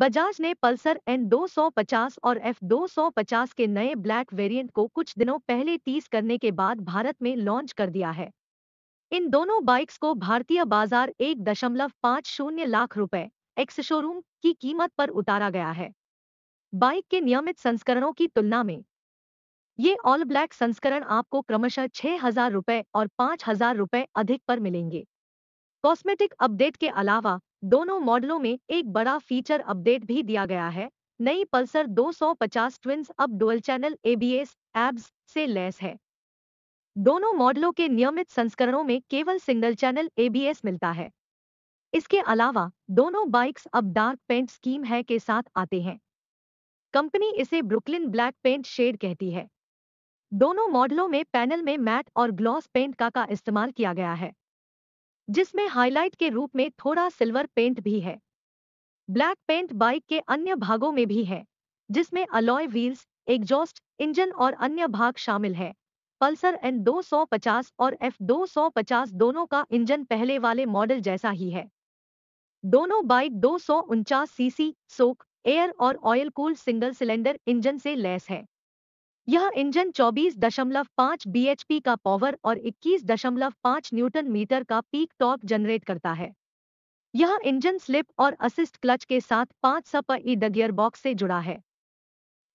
बजाज ने Pulsar N 250 और F 250 के नए ब्लैक वेरिएंट को कुछ दिनों पहले तीस करने के बाद भारत में लॉन्च कर दिया है इन दोनों बाइक्स को भारतीय बाजार एक दशमलव पाँच शून्य लाख रुपए एक्स शोरूम की कीमत पर उतारा गया है बाइक के नियमित संस्करणों की तुलना में ये ऑल ब्लैक संस्करण आपको क्रमशः छह हजार रुपए और पाँच हजार रुपए अधिक पर मिलेंगे कॉस्मेटिक अपडेट के अलावा दोनों मॉडलों में एक बड़ा फीचर अपडेट भी दिया गया है नई पल्सर 250 ट्विंस अब डुअल चैनल एबीएस एब्स से लेस है दोनों मॉडलों के नियमित संस्करणों में केवल सिंगल चैनल एबीएस मिलता है इसके अलावा दोनों बाइक्स अब डार्क पेंट स्कीम है के साथ आते हैं कंपनी इसे ब्रुकलिन ब्लैक पेंट शेड कहती है दोनों मॉडलों में पैनल में मैट और ग्लॉस पेंट का का इस्तेमाल किया गया है जिसमें हाईलाइट के रूप में थोड़ा सिल्वर पेंट भी है ब्लैक पेंट बाइक के अन्य भागों में भी है जिसमें अलॉय व्हील्स एग्जॉस्ट इंजन और अन्य भाग शामिल है पल्सर एन 250 और एफ 250 दोनों का इंजन पहले वाले मॉडल जैसा ही है दोनों बाइक दो सीसी सोक एयर और oil cool single cylinder engine से लैस है यह इंजन 24.5 bhp का पावर और 21.5 न्यूटन मीटर का पीक टॉर्क जनरेट करता है यह इंजन स्लिप और असिस्ट क्लच के साथ पांच सप ई डगियर बॉक्स से जुड़ा है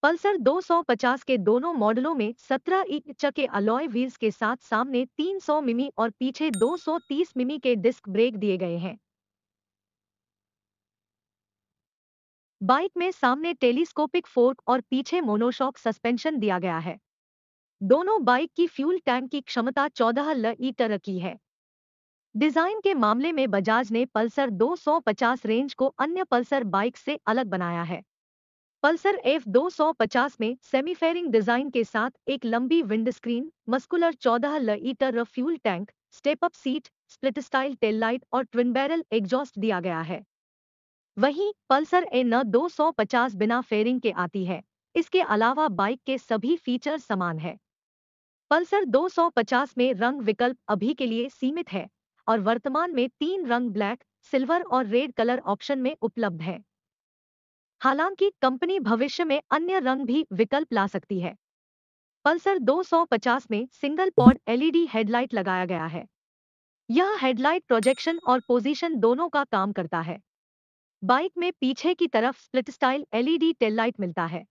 पल्सर 250 के दोनों मॉडलों में 17 इंच के अलॉय व्हील्स के साथ सामने 300 मिमी और पीछे 230 मिमी के डिस्क ब्रेक दिए गए हैं बाइक में सामने टेलीस्कोपिक फोर्क और पीछे मोनोशॉक सस्पेंशन दिया गया है दोनों बाइक की फ्यूल टैंक की क्षमता 14 लीटर की है डिजाइन के मामले में बजाज ने पल्सर 250 रेंज को अन्य पल्सर बाइक से अलग बनाया है पल्सर एफ 250 में सेमीफेरिंग डिजाइन के साथ एक लंबी windscreen muscular 14 litre fuel tank step up seat split style tail light और ट्विन बैरल एग्जॉस्ट दिया गया है वहीं पल्सर ए न दो बिना फेयरिंग के आती है इसके अलावा बाइक के सभी फीचर समान है पल्सर 250 में रंग विकल्प अभी के लिए सीमित है और वर्तमान में तीन रंग ब्लैक सिल्वर और रेड कलर ऑप्शन में उपलब्ध है हालांकि कंपनी भविष्य में अन्य रंग भी विकल्प ला सकती है पल्सर 250 में सिंगल पॉड एलईडी हेडलाइट लगाया गया है यह हेडलाइट प्रोजेक्शन और पोजीशन दोनों का काम करता है बाइक में पीछे की तरफ split style LED tail light मिलता है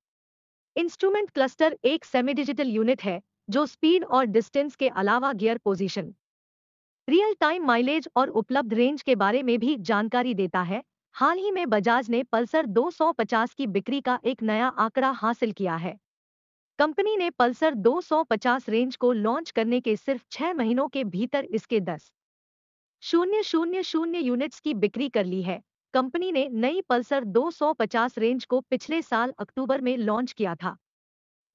इंस्ट्रूमेंट क्लस्टर एक सेमी डिजिटल यूनिट है जो स्पीड और डिस्टेंस के अलावा gear position real time mileage और उपलब्ध रेंज के बारे में भी जानकारी देता है हाल ही में बजाज ने पल्सर 250 की बिक्री का एक नया आंकड़ा हासिल किया है कंपनी ने पल्सर 250 रेंज को लॉन्च करने के सिर्फ छह महीनों के भीतर इसके दस शून्य शून्य शून्य यूनिट्स की बिक्री कर ली है कंपनी ने नई पल्सर 250 रेंज को पिछले साल अक्टूबर में लॉन्च किया था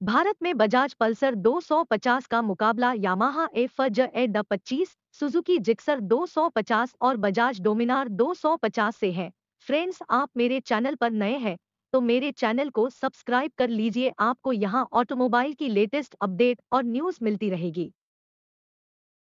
भारत में बजाज पल्सर 250 का मुकाबला यामाहा एफ ए द पच्चीस सुजुकी जिक्सर 250 और बजाज डोमिनार 250 से है फ्रेंड्स आप मेरे चैनल पर नए हैं तो मेरे चैनल को सब्सक्राइब कर लीजिए आपको यहाँ ऑटोमोबाइल की लेटेस्ट अपडेट और न्यूज़ मिलती रहेगी